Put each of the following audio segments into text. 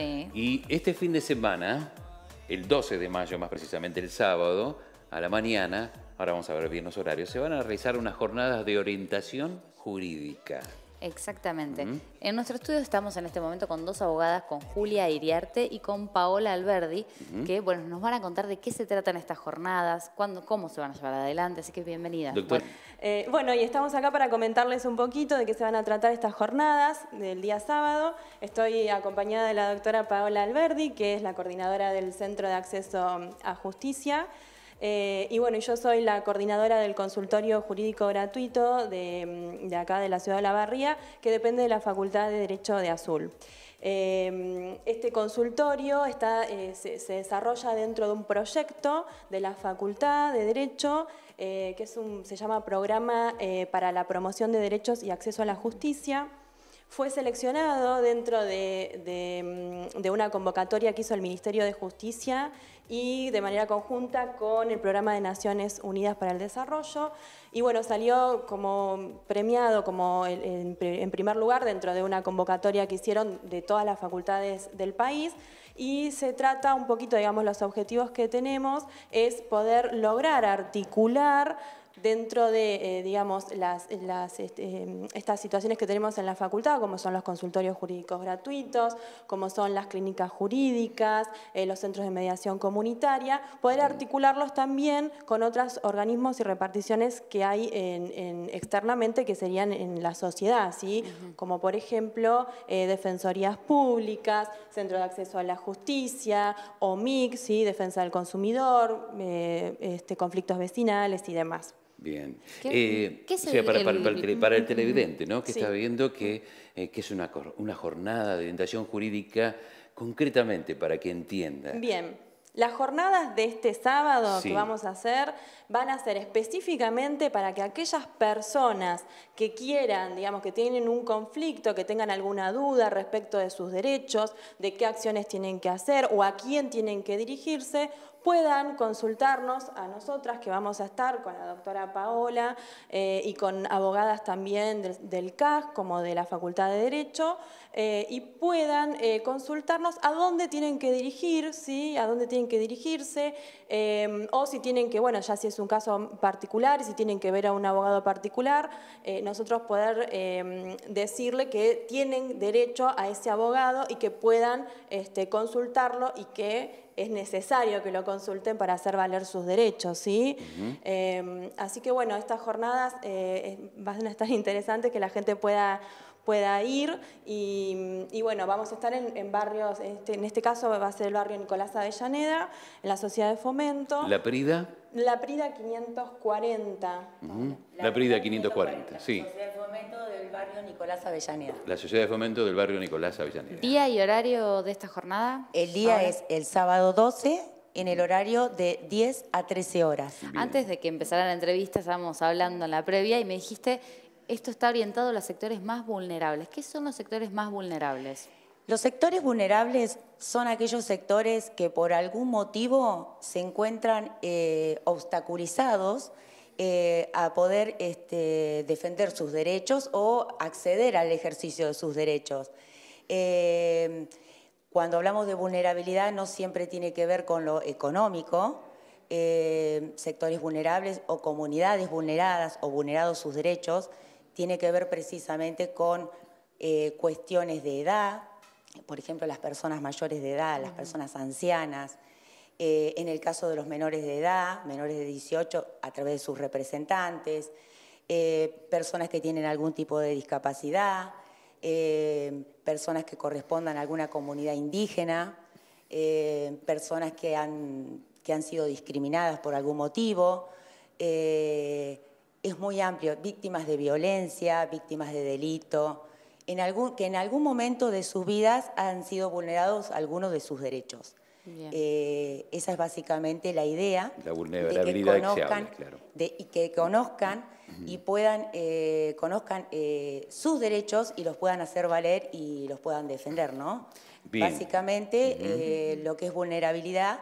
Y este fin de semana, el 12 de mayo más precisamente, el sábado, a la mañana, ahora vamos a ver bien los horarios, se van a realizar unas jornadas de orientación jurídica. Exactamente. En nuestro estudio estamos en este momento con dos abogadas, con Julia Iriarte y con Paola Alberdi, que bueno, nos van a contar de qué se tratan estas jornadas, cómo se van a llevar adelante, así que bienvenida. Bueno. Eh, bueno, y estamos acá para comentarles un poquito de qué se van a tratar estas jornadas del día sábado. Estoy acompañada de la doctora Paola Alberdi, que es la coordinadora del Centro de Acceso a Justicia. Eh, y bueno, yo soy la coordinadora del consultorio jurídico gratuito mm, de, acá de la ciudad de La Barría, que depende de la Facultad de Derecho de Azul. Eh, este consultorio eh, se, desarrolla dentro de un proyecto de la Facultad de Derecho, que se llama Programa para la Promoción de Derechos y Acceso a la Justicia fue seleccionado dentro mm, de, una convocatoria que hizo el Ministerio de Justicia y de manera conjunta con el Programa de Naciones Unidas para el Desarrollo. Y bueno, salió como premiado como en, en primer lugar dentro de una convocatoria que hicieron de todas las facultades del país. Y se trata un poquito, digamos, los objetivos que tenemos es poder lograr articular dentro de, eh, digamos, este, eh, estas situaciones que tenemos en la facultad, como son los consultorios jurídicos gratuitos, como son las clínicas jurídicas, eh, los centros de mediación comunitaria, poder articularlos también con otros organismos y reparticiones que hay externamente que serían en la sociedad, como por ejemplo defensorías públicas, centros de acceso a la justicia, OMIC, ¿sí? defensa del consumidor, este, conflictos vecinales y demás. Bien. Eh, sea, para, el televidente, ¿no? que está viendo que, eh, es una, una jornada de orientación jurídica concretamente para que entienda. Bien. Las jornadas de este sábado que vamos a hacer van a ser específicamente para que aquellas personas que quieran, digamos, que tienen un conflicto, que tengan alguna duda respecto de sus derechos, de qué acciones tienen que hacer o a quién tienen que dirigirse, puedan consultarnos a nosotras, que vamos a estar con la doctora Paola eh, y con abogadas también del, CAS, como de la Facultad de Derecho, eh, y puedan eh, consultarnos a dónde tienen que dirigir, ¿sí? a dónde tienen que dirigirse, o si tienen que, bueno, ya si es un caso particular, si tienen que ver a un abogado particular, nosotros poder decirle que tienen derecho a ese abogado y que puedan este, consultarlo y que es necesario que lo consulten para hacer valer sus derechos, ¿sí? Em, así que bueno, estas jornadas eh, van a estar interesantes que la gente pueda pueda ir y, bueno, vamos a estar en, barrios, este, en este caso va a ser el barrio Nicolás Avellaneda, en la Sociedad de Fomento. ¿La Prida? La Prida 540. la, Prida 540, sí. La Sociedad de Fomento del Barrio Nicolás Avellaneda. La Sociedad de Fomento del Barrio Nicolás Avellaneda. ¿Día y horario de esta jornada? El día es el sábado 12 en el horario de 10 a 13 horas. Antes de que empezara la entrevista estábamos hablando en la previa y me dijiste, esto está orientado a los sectores más vulnerables. ¿Qué son los sectores más vulnerables? Los sectores vulnerables son aquellos sectores que por algún motivo se encuentran eh, obstaculizados eh, a poder este, defender sus derechos o acceder al ejercicio de sus derechos. Eh, cuando hablamos de vulnerabilidad no siempre tiene que ver con lo económico, sectores vulnerables o comunidades vulneradas o vulnerados sus derechos, tiene que ver precisamente con cuestiones de edad, por ejemplo, las personas mayores de edad, las personas ancianas, eh, en el caso de los menores de edad, menores de 18, a través de sus representantes, eh, personas que tienen algún tipo de discapacidad, eh, personas que correspondan a alguna comunidad indígena, personas que han sido discriminadas por algún motivo. es muy amplio, víctimas de violencia, víctimas de delito que en algún momento de sus vidas han sido vulnerados algunos de sus derechos. Eh, esa es básicamente la idea. La vulnerabilidad que conozcan, y que conozcan y puedan, eh, conozcan eh, sus derechos y los puedan hacer valer y los puedan defender, ¿no? Básicamente lo que es vulnerabilidad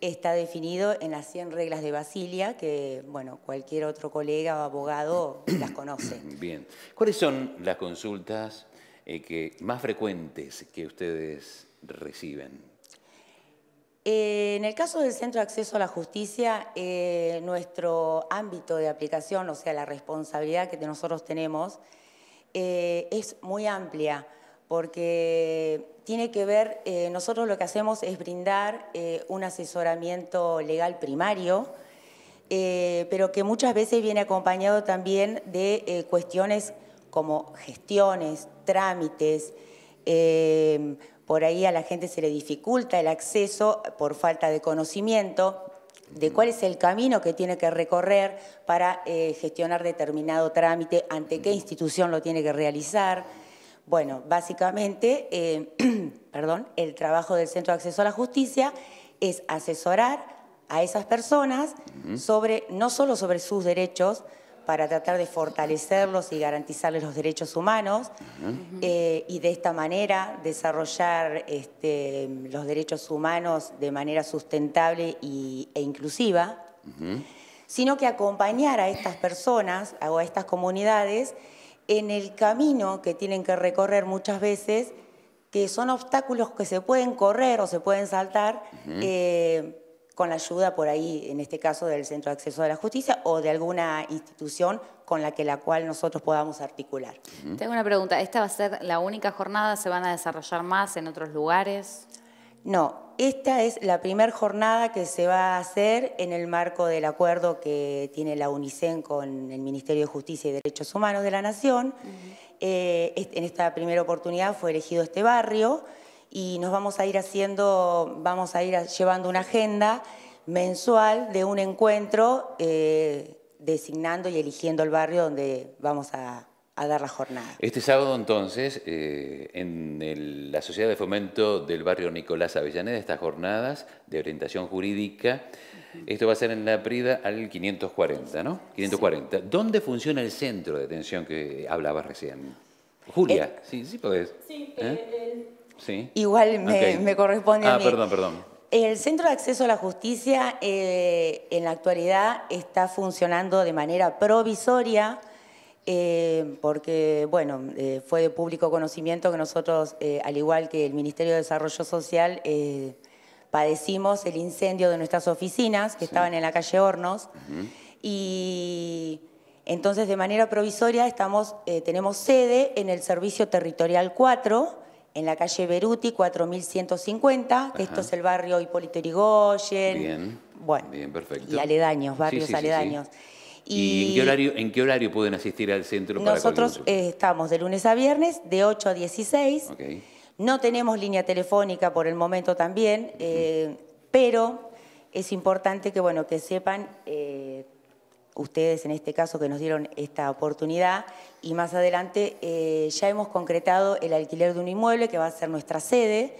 está definido en las 100 reglas de Basilia, que bueno, cualquier otro colega o abogado las conoce. Bien. ¿Cuáles son las consultas eh, más frecuentes que ustedes reciben? en el caso del Centro de Acceso a la Justicia, eh, nuestro ámbito de aplicación, o sea, la responsabilidad que nosotros tenemos, eh, es muy amplia porque tiene que ver, eh, nosotros lo que hacemos es brindar eh, un asesoramiento legal primario, eh, pero que muchas veces viene acompañado también de cuestiones como gestiones, trámites, por ahí a la gente se le dificulta el acceso por falta de conocimiento de cuál es el camino que tiene que recorrer para gestionar determinado trámite, ante qué institución lo tiene que realizar. Bueno, básicamente, eh, perdón, el trabajo del Centro de Acceso a la Justicia es asesorar a esas personas sobre, no solo sobre sus derechos, para tratar de fortalecerlos y garantizarles los derechos humanos eh, y de esta manera desarrollar este, los derechos humanos de manera sustentable e inclusiva, sino que acompañar a estas personas o a estas comunidades en el camino que tienen que recorrer muchas veces, que son obstáculos que se pueden correr o se pueden saltar eh, con la ayuda por ahí, en este caso del Centro de Acceso de la Justicia o de alguna institución con la que la cual nosotros podamos articular. Tengo una pregunta, ¿esta va a ser la única jornada? ¿Se van a desarrollar más en otros lugares? No, esta es la primera jornada que se va a hacer en el marco del acuerdo que tiene la UNICEN con el Ministerio de Justicia y Derechos Humanos de la Nación. Eh, en esta primera oportunidad fue elegido este barrio y nos vamos a ir haciendo, vamos a ir llevando una agenda mensual de un encuentro eh, designando y eligiendo el barrio donde vamos a, a dar la jornada. Este sábado entonces, eh, en la Sociedad de Fomento del Barrio Nicolás Avellaneda, estas jornadas de orientación jurídica, esto va a ser en la Prida al 540, ¿no? 540. ¿Dónde funciona el centro de atención que hablabas recién? Julia, eh, sí, sí podés. Sí, eh, Igual me, corresponde ah, perdón, perdón. El Centro de Acceso a la Justicia en la actualidad está funcionando de manera provisoria eh, porque bueno, eh, fue de público conocimiento que nosotros, eh, al igual que el Ministerio de Desarrollo Social, padecimos el incendio de nuestras oficinas que estaban en la calle Hornos. Y entonces, de manera provisoria, estamos, tenemos sede en el Servicio Territorial 4, en la calle Beruti 4150, que esto es el barrio Hipólito Yrigoyen. Bien. Bueno, Bien, perfecto. y aledaños, barrios aledaños. Y, en, qué horario, pueden asistir al centro? nosotros eh, estamos de lunes a viernes, de 8 a 16. No tenemos línea telefónica por el momento también, eh, pero es importante que, bueno, que sepan eh, ustedes en este caso que nos dieron esta oportunidad y más adelante eh, ya hemos concretado el alquiler de un inmueble que va a ser nuestra sede,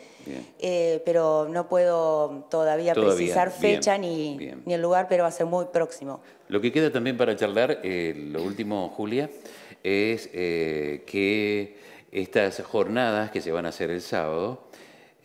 eh, pero no puedo todavía, precisar fecha ni, el lugar, pero va a ser muy próximo. Lo que queda también para charlar, eh, lo último, Julia, es que estas jornadas que se van a hacer el sábado,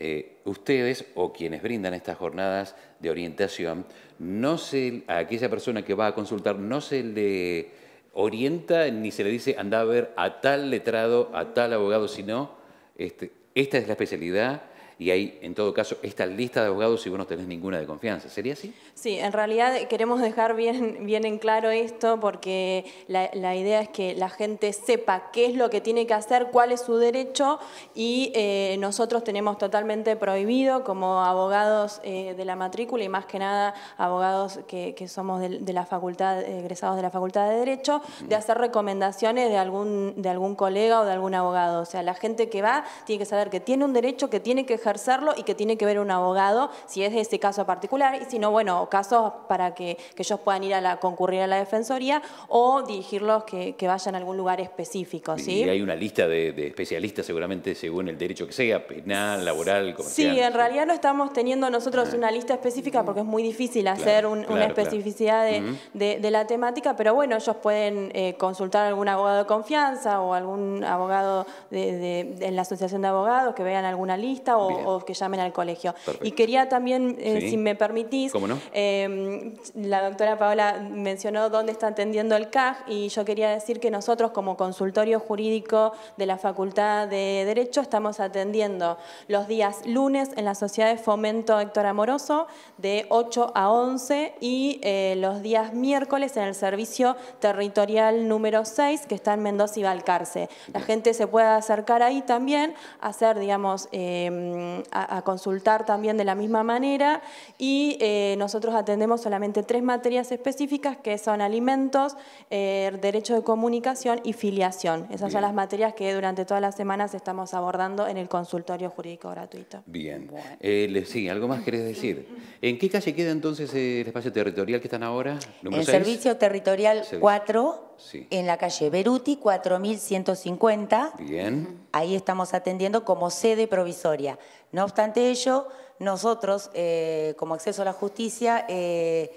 eh, ustedes o quienes brindan estas jornadas de orientación, no se, a aquella persona que va a consultar no se le orienta ni se le dice anda a ver a tal letrado, a tal abogado, sino este, esta es la especialidad, y ahí, en todo caso, esta lista de abogados si vos no tenés ninguna de confianza. ¿Sería así? Sí, en realidad queremos dejar bien, bien en claro esto porque la, idea es que la gente sepa qué es lo que tiene que hacer, cuál es su derecho y eh, nosotros tenemos totalmente prohibido como abogados eh, de la matrícula y más que nada abogados que, somos de, la facultad, egresados de la Facultad de Derecho, de hacer recomendaciones de algún, de algún colega o de algún abogado. O sea, la gente que va tiene que saber que tiene un derecho, que tiene que ejercerlo y que tiene que ver un abogado, si es de ese caso particular, y si no, bueno, casos para que, ellos puedan ir a concurrir a la defensoría o dirigirlos que, vayan a algún lugar específico. ¿sí? Y hay una lista de, especialistas seguramente según el derecho que sea, penal, laboral, comercial. Sí, en realidad no estamos teniendo nosotros ah. una lista específica porque es muy difícil hacer una especificidad de, la temática, pero bueno, ellos pueden eh, consultar a algún abogado de confianza o algún abogado de, en la asociación de abogados que vean alguna lista o o, que llamen al colegio. Y quería también, eh, si me permitís, em, la doctora Paola mencionó dónde está atendiendo el CAG y yo quería decir que nosotros como consultorio jurídico de la Facultad de Derecho estamos atendiendo los días lunes en la Sociedad de Fomento Héctor Amoroso de 8 a 11 y eh, los días miércoles en el servicio territorial número 6 que está en Mendoza y Valcarce. La gente se puede acercar ahí también a hacer, digamos, em, a, consultar también de la misma manera y eh, nosotros atendemos solamente tres materias específicas que son alimentos, eh, derecho de comunicación y filiación. Esas son las materias que durante todas las semanas estamos abordando en el consultorio jurídico gratuito. Bien. Bueno. Eh, sí, ¿algo más querés decir? ¿En qué calle queda entonces el espacio territorial que están ahora? el servicio territorial 4 en la calle Beruti 4150. Bien. Ahí estamos atendiendo como sede provisoria. No obstante ello, nosotros, eh, como acceso a la justicia, eh,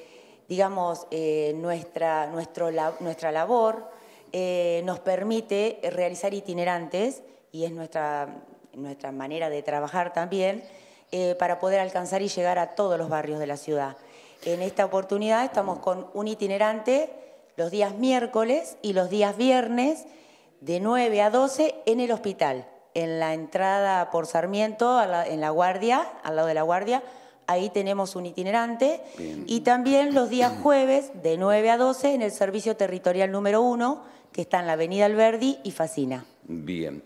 digamos, eh, nuestra, nuestra labor nos permite realizar itinerantes, y es nuestra, nuestra manera de trabajar también, para poder alcanzar y llegar a todos los barrios de la ciudad. En esta oportunidad estamos con un itinerante los días miércoles y los días viernes de 9 a 12 en el hospital, en la entrada por Sarmiento, en la guardia, al lado de la guardia. Ahí tenemos un itinerante. Y también los días jueves de 9 a 12 en el servicio territorial número 1, que está en la avenida Alberdi y Facina. Bien.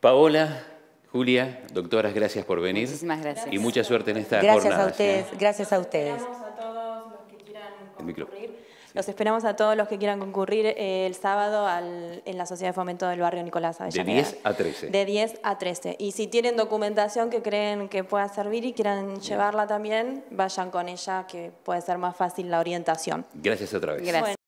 Paola, Julia, doctoras, gracias por venir. Muchísimas gracias. Y mucha suerte en esta jornada. Gracias a ¿eh? ustedes, gracias a ustedes. todos los que quieran los esperamos a todos los que quieran concurrir eh, el sábado en la Sociedad de Fomento del Barrio Nicolás Avellaneda. De 10 a 13. De 10 a 13. Y si tienen documentación que creen que pueda servir y quieran llevarla también, vayan con ella, que puede ser más fácil la orientación. Gracias otra vez. Gracias.